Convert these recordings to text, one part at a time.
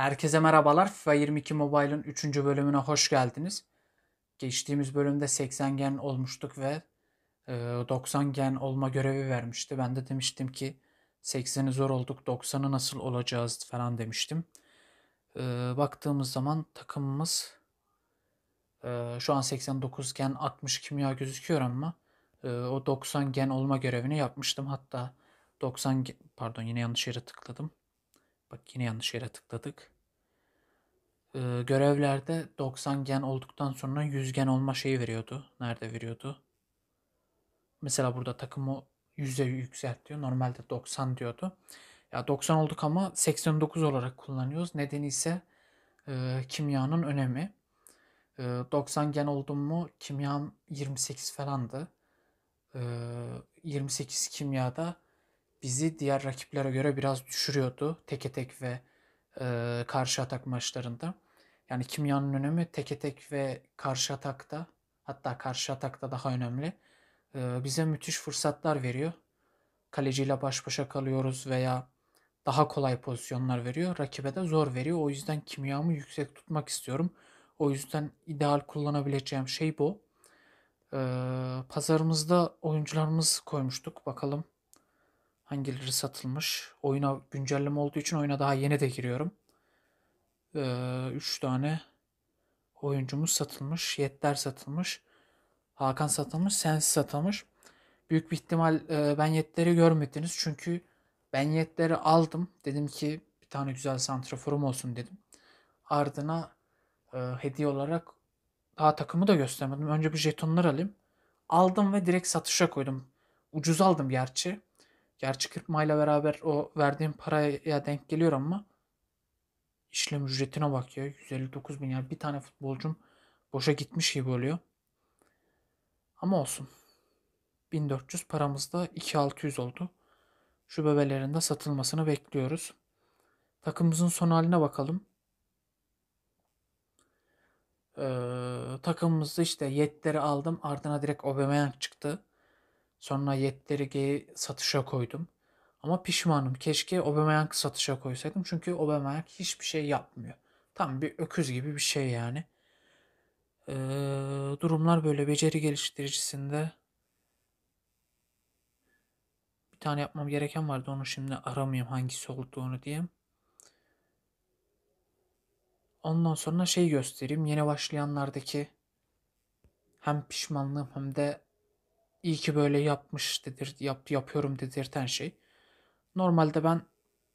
Herkese merhabalar. FIFA 22 Mobile'ın 3. bölümüne hoş geldiniz. Geçtiğimiz bölümde 80 gen olmuştuk ve 90 e, gen olma görevi vermişti. Ben de demiştim ki 80'i zor olduk 90'ı nasıl olacağız falan demiştim. E, baktığımız zaman takımımız e, şu an 89 gen 60 kimya gözüküyor ama o 90 gen olma görevini yapmıştım. Hatta 90 pardon yine yanlış yere tıkladım. Bak yine yanlış yere tıkladık. Ee, görevlerde 90 gen olduktan sonra 100 gen olma şeyi veriyordu. Nerede veriyordu? Mesela burada takımı 100'e yükselt diyor. Normalde 90 diyordu. Ya 90 olduk ama 89 olarak kullanıyoruz. Nedeni ise e, kimyanın önemi. E, 90 gen oldum mu kimyam 28 falandı. E, 28 kimyada bizi diğer rakiplere göre biraz düşürüyordu teke tek ve e, karşı atak maçlarında. Yani kimyanın önemi teke tek ve karşı atakta hatta karşı atakta daha önemli. E, bize müthiş fırsatlar veriyor. Kaleciyle baş başa kalıyoruz veya daha kolay pozisyonlar veriyor. Rakibe de zor veriyor. O yüzden kimyamı yüksek tutmak istiyorum. O yüzden ideal kullanabileceğim şey bu. Ee, pazarımızda oyuncularımız koymuştuk. Bakalım Hangileri satılmış? Oyuna güncelleme olduğu için oyuna daha yeni de giriyorum. 3 ee, üç tane oyuncumuz satılmış. Yetler satılmış. Hakan satılmış. Sensiz satılmış. Büyük bir ihtimal e, ben yetleri görmediniz. Çünkü ben yetleri aldım. Dedim ki bir tane güzel santraforum olsun dedim. Ardına e, hediye olarak daha takımı da göstermedim. Önce bir jetonlar alayım. Aldım ve direkt satışa koydum. Ucuz aldım gerçi. Gerçi kırpmayla beraber o verdiğim paraya denk geliyor ama işlem ücretine bak ya 159 bin yani bir tane futbolcum boşa gitmiş gibi oluyor. Ama olsun. 1400 paramızda 2600 oldu. Şu bebelerin de satılmasını bekliyoruz. Takımımızın son haline bakalım. Ee, takımımızda işte yetleri aldım. Ardına direkt Aubameyang çıktı. Sonra Yetterige'yi satışa koydum. Ama pişmanım. Keşke Aubameyang'ı satışa koysaydım. Çünkü Aubameyang hiçbir şey yapmıyor. Tam bir öküz gibi bir şey yani. Ee, durumlar böyle. Beceri geliştiricisinde bir tane yapmam gereken vardı. Onu şimdi aramayayım hangisi olduğunu diyeyim Ondan sonra şey göstereyim. Yeni başlayanlardaki hem pişmanlığım hem de iyi ki böyle yapmış dedir, yap, yapıyorum dedirten şey. Normalde ben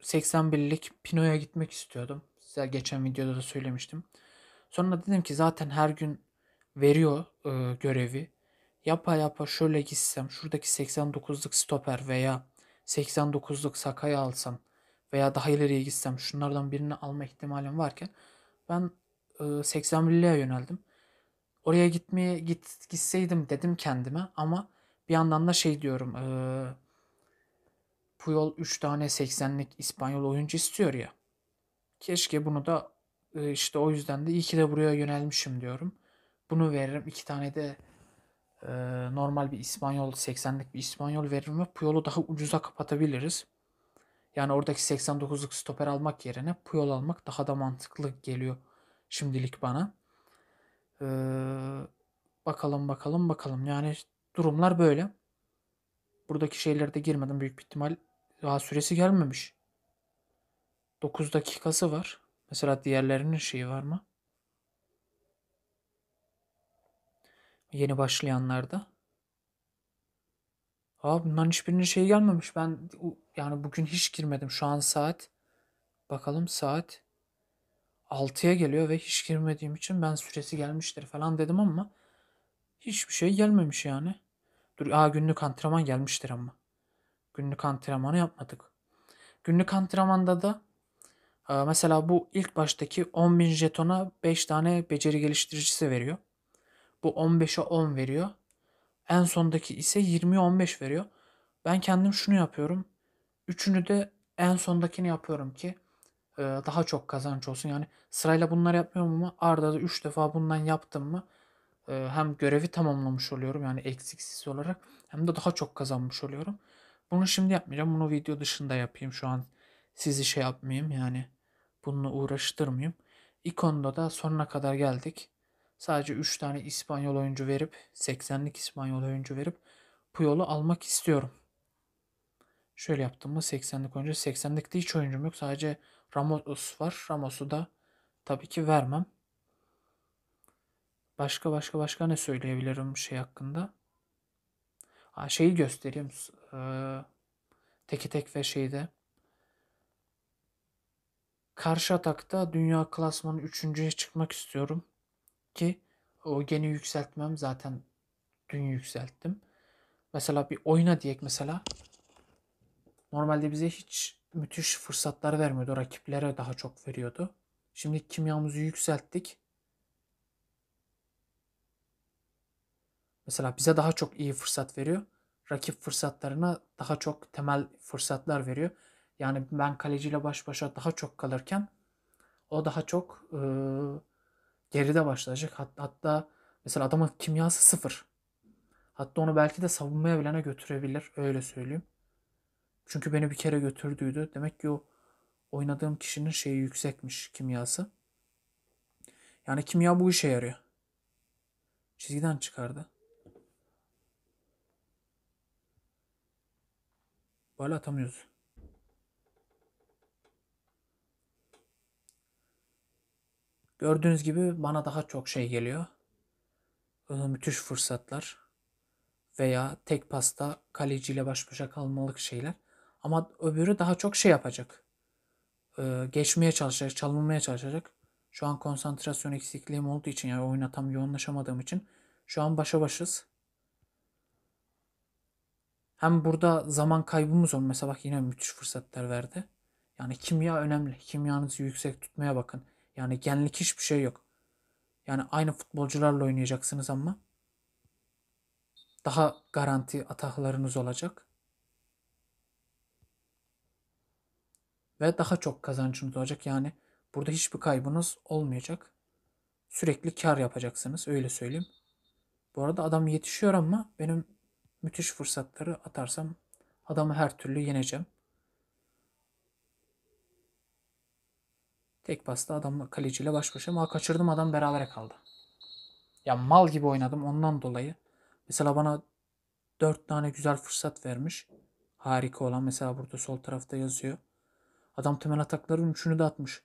81'lik Pino'ya gitmek istiyordum. Size geçen videoda da söylemiştim. Sonra dedim ki zaten her gün veriyor e, görevi. Yapa yapa şöyle gitsem şuradaki 89'luk stoper veya 89'luk Sakay'ı alsam veya daha ileriye gitsem şunlardan birini alma ihtimalim varken ben e, 81'liğe yöneldim. Oraya gitmeye git, gitseydim dedim kendime ama bir yandan da şey diyorum. Ee, Puyol 3 tane 80'lik İspanyol oyuncu istiyor ya. Keşke bunu da e, işte o yüzden de iyi ki de buraya yönelmişim diyorum. Bunu veririm. iki tane de e, normal bir İspanyol 80'lik bir İspanyol veririm ve Puyol'u daha ucuza kapatabiliriz. Yani oradaki 89'luk stoper almak yerine Puyol almak daha da mantıklı geliyor şimdilik bana. Ee, bakalım bakalım bakalım. Yani Durumlar böyle. Buradaki şeylere de girmedim büyük bir ihtimal. Daha süresi gelmemiş. 9 dakikası var. Mesela diğerlerinin şeyi var mı? Yeni başlayanlarda. Aa bundan hiçbirinin şeyi gelmemiş. Ben yani bugün hiç girmedim. Şu an saat bakalım saat 6'ya geliyor ve hiç girmediğim için ben süresi gelmiştir falan dedim ama hiçbir şey gelmemiş yani. Dur aa günlük antrenman gelmiştir ama. Günlük antrenmanı yapmadık. Günlük antrenmanda da e, mesela bu ilk baştaki 10.000 jetona 5 tane beceri geliştiricisi veriyor. Bu 15'e 10 veriyor. En sondaki ise 20'ye 15 veriyor. Ben kendim şunu yapıyorum. Üçünü de en sondakini yapıyorum ki e, daha çok kazanç olsun. Yani sırayla bunları yapmıyorum ama arda da 3 defa bundan yaptım mı ee, hem görevi tamamlamış oluyorum yani eksiksiz olarak hem de daha çok kazanmış oluyorum. Bunu şimdi yapmayacağım. Bunu video dışında yapayım. Şu an sizi şey yapmayayım yani bununla uğraştırmayayım. İkonda da sonuna kadar geldik. Sadece 3 tane İspanyol oyuncu verip 80'lik İspanyol oyuncu verip Puyol'u almak istiyorum. Şöyle yaptım mı 80'lik oyuncu 80'likte hiç oyuncum yok. Sadece Ramos var. Ramos'u da tabii ki vermem. Başka başka başka ne söyleyebilirim şey hakkında? Ha, şeyi göstereyim. Ee, teki tek ve şeyde. Karşı atakta dünya klasmanı üçüncüye çıkmak istiyorum. Ki o geni yükseltmem zaten dün yükselttim. Mesela bir oyna diyek mesela. Normalde bize hiç müthiş fırsatlar vermiyordu. Rakiplere daha çok veriyordu. Şimdi kimyamızı yükselttik. Mesela bize daha çok iyi fırsat veriyor. Rakip fırsatlarına daha çok temel fırsatlar veriyor. Yani ben kaleciyle baş başa daha çok kalırken o daha çok e, geride başlayacak. Hat, hatta mesela adamın kimyası sıfır. Hatta onu belki de savunmaya bilene götürebilir. Öyle söyleyeyim. Çünkü beni bir kere götürdüydü. Demek ki o oynadığım kişinin şeyi yüksekmiş kimyası. Yani kimya bu işe yarıyor. Çizgiden çıkardı. Böyle atamıyoruz. Gördüğünüz gibi bana daha çok şey geliyor. Ee, müthiş fırsatlar veya tek pasta kaleciyle baş başa kalmalık şeyler. Ama öbürü daha çok şey yapacak. Ee, geçmeye çalışacak, çalınmaya çalışacak. Şu an konsantrasyon eksikliğim olduğu için yani oyuna tam yoğunlaşamadığım için şu an başa başız. Hem burada zaman kaybımız olmuyor. Mesela bak yine müthiş fırsatlar verdi. Yani kimya önemli. Kimyanızı yüksek tutmaya bakın. Yani genlik hiçbir şey yok. Yani aynı futbolcularla oynayacaksınız ama daha garanti ataklarınız olacak. Ve daha çok kazancınız olacak. Yani burada hiçbir kaybınız olmayacak. Sürekli kar yapacaksınız öyle söyleyeyim. Bu arada adam yetişiyor ama benim müthiş fırsatları atarsam adamı her türlü yeneceğim. Tek pasta adamla kaleciyle baş başa. Ama kaçırdım adam beraber kaldı. Ya mal gibi oynadım ondan dolayı. Mesela bana dört tane güzel fırsat vermiş. Harika olan mesela burada sol tarafta yazıyor. Adam temel atakların üçünü de atmış.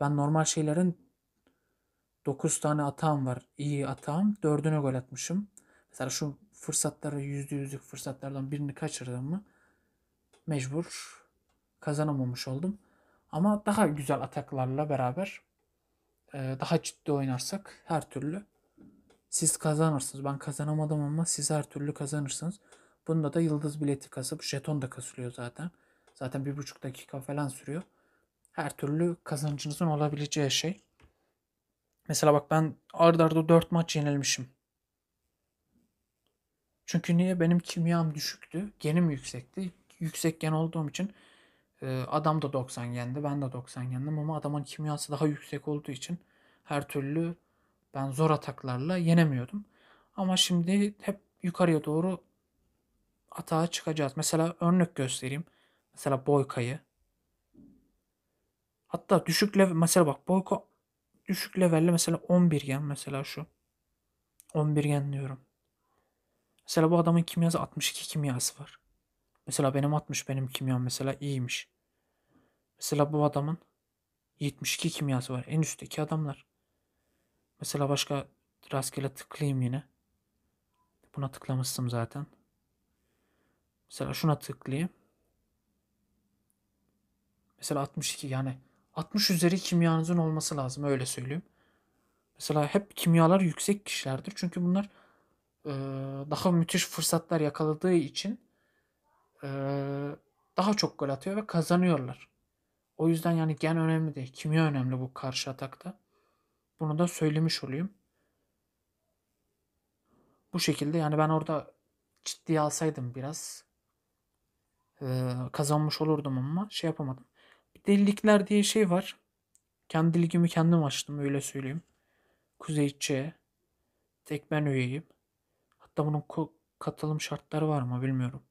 Ben normal şeylerin 9 tane atağım var. İyi atağım. 4'üne gol atmışım. Mesela şu fırsatları yüzde yüzlük fırsatlardan birini kaçırdım mı mecbur kazanamamış oldum. Ama daha güzel ataklarla beraber e, daha ciddi oynarsak her türlü siz kazanırsınız. Ben kazanamadım ama siz her türlü kazanırsınız. Bunda da yıldız bileti kasıp jeton da kasılıyor zaten. Zaten bir buçuk dakika falan sürüyor. Her türlü kazancınızın olabileceği şey. Mesela bak ben ard arda 4 maç yenilmişim. Çünkü niye? Benim kimyam düşüktü. Genim yüksekti. Yüksek gen olduğum için e, adam da 90 yendi. Ben de 90 yendim ama adamın kimyası daha yüksek olduğu için her türlü ben zor ataklarla yenemiyordum. Ama şimdi hep yukarıya doğru atağa çıkacağız. Mesela örnek göstereyim. Mesela Boyka'yı. Hatta düşük level mesela bak Boyka düşük levelle mesela 11 gen mesela şu. 11 gen diyorum. Mesela bu adamın kimyası 62 kimyası var. Mesela benim 60 benim kimyam mesela iyiymiş. Mesela bu adamın 72 kimyası var. En üstteki adamlar. Mesela başka rastgele tıklayayım yine. Buna tıklamıştım zaten. Mesela şuna tıklayayım. Mesela 62 yani 60 üzeri kimyanızın olması lazım öyle söyleyeyim. Mesela hep kimyalar yüksek kişilerdir. Çünkü bunlar ee, daha müthiş fırsatlar yakaladığı için e, daha çok gol atıyor ve kazanıyorlar. O yüzden yani gen önemli değil. Kimya önemli bu karşı atakta. Bunu da söylemiş olayım. Bu şekilde yani ben orada ciddiye alsaydım biraz e, kazanmış olurdum ama şey yapamadım. Bir diye şey var. Kendi ligimi kendim açtım öyle söyleyeyim. Kuzey Ç. Tek ben üyeyim. Hatta bunun katılım şartları var mı bilmiyorum.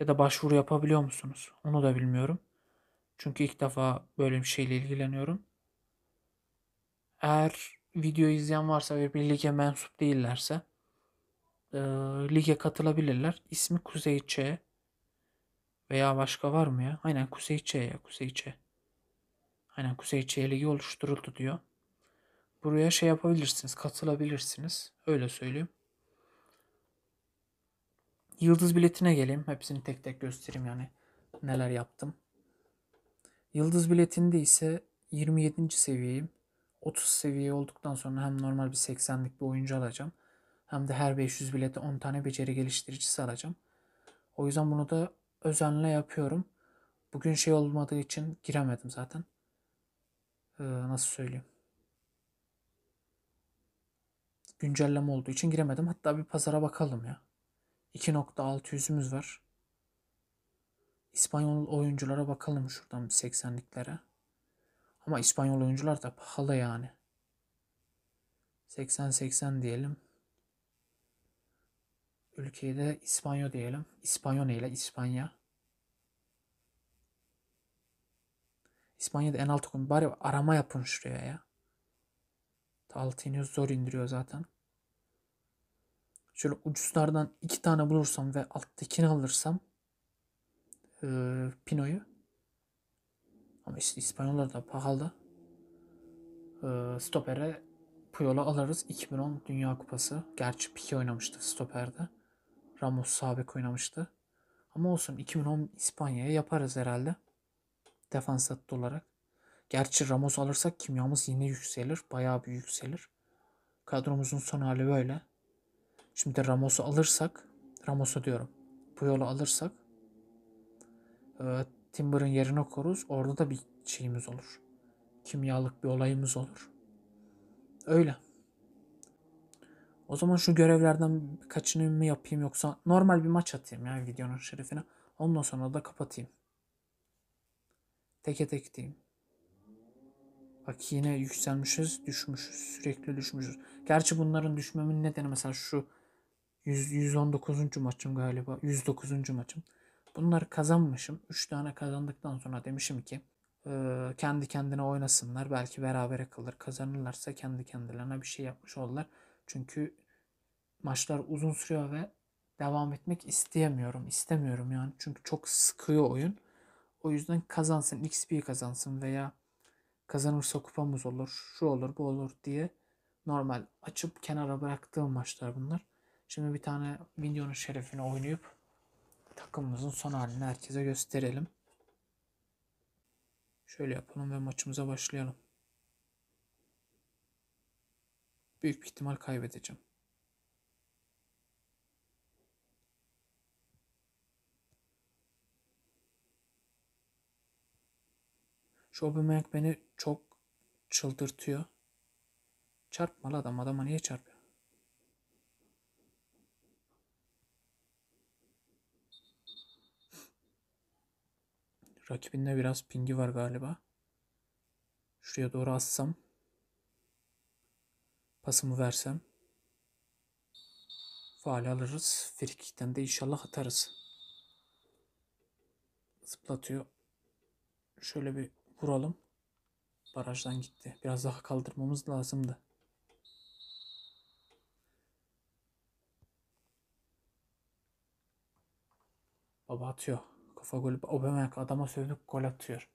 Ya da başvuru yapabiliyor musunuz? Onu da bilmiyorum. Çünkü ilk defa böyle bir şeyle ilgileniyorum. Eğer video izleyen varsa ve bir lige mensup değillerse e, lige katılabilirler. İsmi Kuzey Ç veya başka var mı ya? Aynen Kuzey Ç ya Kuzey Ç. Aynen Kuzey Ç ligi oluşturuldu diyor. Buraya şey yapabilirsiniz, katılabilirsiniz. Öyle söyleyeyim. Yıldız biletine geleyim. Hepsini tek tek göstereyim yani neler yaptım. Yıldız biletinde ise 27. seviyeyim. 30 seviye olduktan sonra hem normal bir 80'lik bir oyuncu alacağım. Hem de her 500 bilete 10 tane beceri geliştiricisi alacağım. O yüzden bunu da özenle yapıyorum. Bugün şey olmadığı için giremedim zaten. Ee, nasıl söyleyeyim? Güncelleme olduğu için giremedim. Hatta bir pazara bakalım ya yüzümüz var. İspanyol oyunculara bakalım şuradan 80'liklere. Ama İspanyol oyuncular da pahalı yani. 80-80 diyelim. Ülkeyi de İspanyol diyelim. İspanyol ile İspanya. İspanya'da en alt okum Bari arama yapın şuraya ya. Altını zor indiriyor zaten şöyle ucuzlardan iki tane bulursam ve alttakini alırsam e, Pino'yu ama işte İspanyollar da pahalı. E, stopere Puyol'u alırız. 2010 Dünya Kupası. Gerçi Pique oynamıştı stoperde. Ramos Sabek oynamıştı. Ama olsun 2010 İspanya'ya yaparız herhalde. Defans hattı olarak. Gerçi Ramos alırsak kimyamız yine yükselir. Bayağı bir yükselir. Kadromuzun son hali böyle. Şimdi Ramos'u alırsak, Ramos'u diyorum. Bu yolu alırsak e, Timber'ın yerine koruz. Orada da bir şeyimiz olur. Kimyalık bir olayımız olur. Öyle. O zaman şu görevlerden birkaçını mı yapayım yoksa normal bir maç atayım yani videonun şerifine. Ondan sonra da kapatayım. Teke tek diyeyim. Bak yine yükselmişiz, düşmüşüz. Sürekli düşmüşüz. Gerçi bunların düşmemin nedeni mesela şu 100, 119. maçım galiba. 109. maçım. Bunları kazanmışım. 3 tane kazandıktan sonra demişim ki ee, kendi kendine oynasınlar. Belki beraber kalır. Kazanırlarsa kendi kendilerine bir şey yapmış olurlar. Çünkü maçlar uzun sürüyor ve devam etmek isteyemiyorum. istemiyorum yani. Çünkü çok sıkıyor oyun. O yüzden kazansın. XP kazansın veya kazanırsa kupamız olur. Şu olur bu olur diye normal açıp kenara bıraktığım maçlar bunlar. Şimdi bir tane videonun şerefini oynayıp takımımızın son halini herkese gösterelim. Şöyle yapalım ve maçımıza başlayalım. Büyük bir ihtimal kaybedeceğim. Şu Aubameyang beni çok çıldırtıyor. Çarpmalı adam. Adama niye çarpıyor? Rakibinde biraz pingi var galiba. Şuraya doğru assam. Pasımı versem. Faal alırız. Frikikten de inşallah atarız. Zıplatıyor. Şöyle bir vuralım. Barajdan gitti. Biraz daha kaldırmamız lazımdı. Baba atıyor kafa golü. Aubameyang adama sövdük gol atıyor.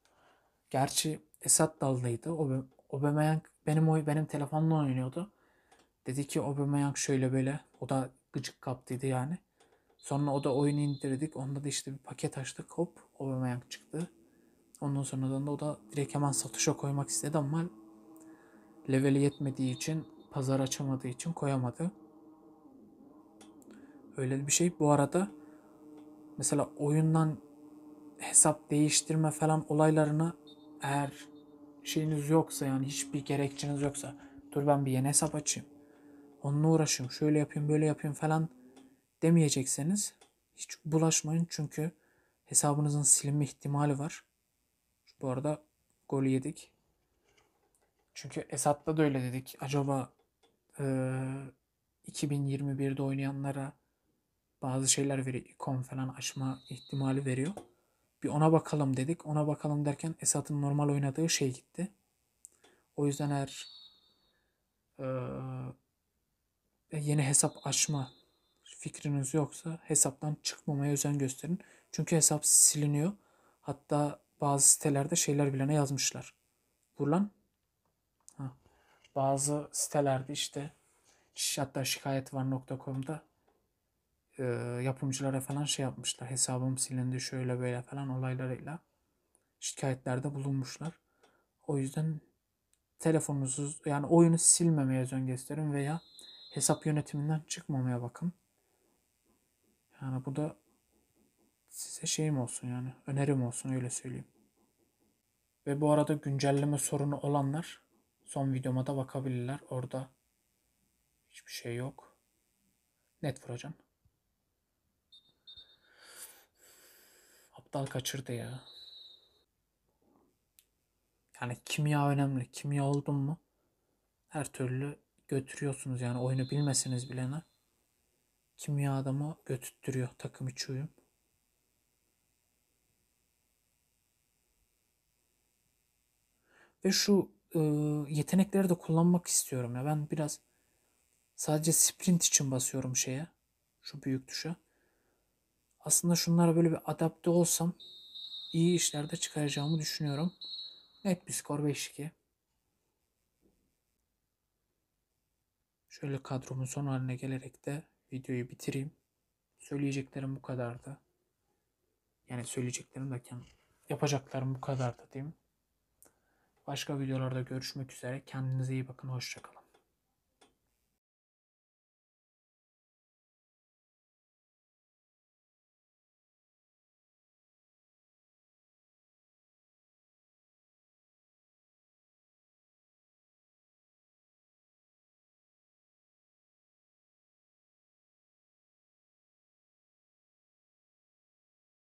Gerçi Esat dallıydı. Aubameyang benim oy benim telefonla oynuyordu. Dedi ki Aubameyang şöyle böyle. O da gıcık kaptıydı yani. Sonra o da oyunu indirdik. Onda da işte bir paket açtık. Hop Aubameyang çıktı. Ondan sonradan da o da direkt hemen satışa koymak istedi ama leveli yetmediği için pazar açamadığı için koyamadı. Öyle bir şey. Bu arada mesela oyundan hesap değiştirme falan olaylarını eğer şeyiniz yoksa yani hiçbir gerekçeniz yoksa dur ben bir yeni hesap açayım. Onunla uğraşayım, şöyle yapayım, böyle yapayım falan demeyecekseniz hiç bulaşmayın çünkü hesabınızın silinme ihtimali var. Bu arada gol yedik. Çünkü Esat'ta da öyle dedik. Acaba e, 2021'de oynayanlara bazı şeyler veriyor. ikon falan açma ihtimali veriyor. Bir ona bakalım dedik. Ona bakalım derken Esat'ın normal oynadığı şey gitti. O yüzden eğer e, e, yeni hesap açma fikriniz yoksa hesaptan çıkmamaya özen gösterin. Çünkü hesap siliniyor. Hatta bazı sitelerde şeyler bilene yazmışlar. Vurulan bazı sitelerde işte hatta şikayet var.com'da e, yapımcılara falan şey yapmışlar. Hesabım silindi şöyle böyle falan olaylarıyla şikayetlerde bulunmuşlar. O yüzden telefonunuzu yani oyunu silmemeye özen gösterin veya hesap yönetiminden çıkmamaya bakın. Yani bu da size şeyim olsun yani önerim olsun öyle söyleyeyim. Ve bu arada güncelleme sorunu olanlar son videoma da bakabilirler. Orada hiçbir şey yok. Net vuracağım. aptal kaçırdı ya. Yani kimya önemli. Kimya oldun mu her türlü götürüyorsunuz yani oyunu bilmeseniz bile ne? Kimya adamı götürttürüyor takım içi uyum. Ve şu e, yetenekleri de kullanmak istiyorum ya. Ben biraz sadece sprint için basıyorum şeye. Şu büyük tuşa. Aslında şunlara böyle bir adapte olsam iyi işlerde çıkaracağımı düşünüyorum. Net bir skor 5-2. Şöyle kadromun son haline gelerek de videoyu bitireyim. Söyleyeceklerim bu kadardı. Yani söyleyeceklerim derken yapacaklarım bu kadardı değil mi? Başka videolarda görüşmek üzere. Kendinize iyi bakın. Hoşçakalın.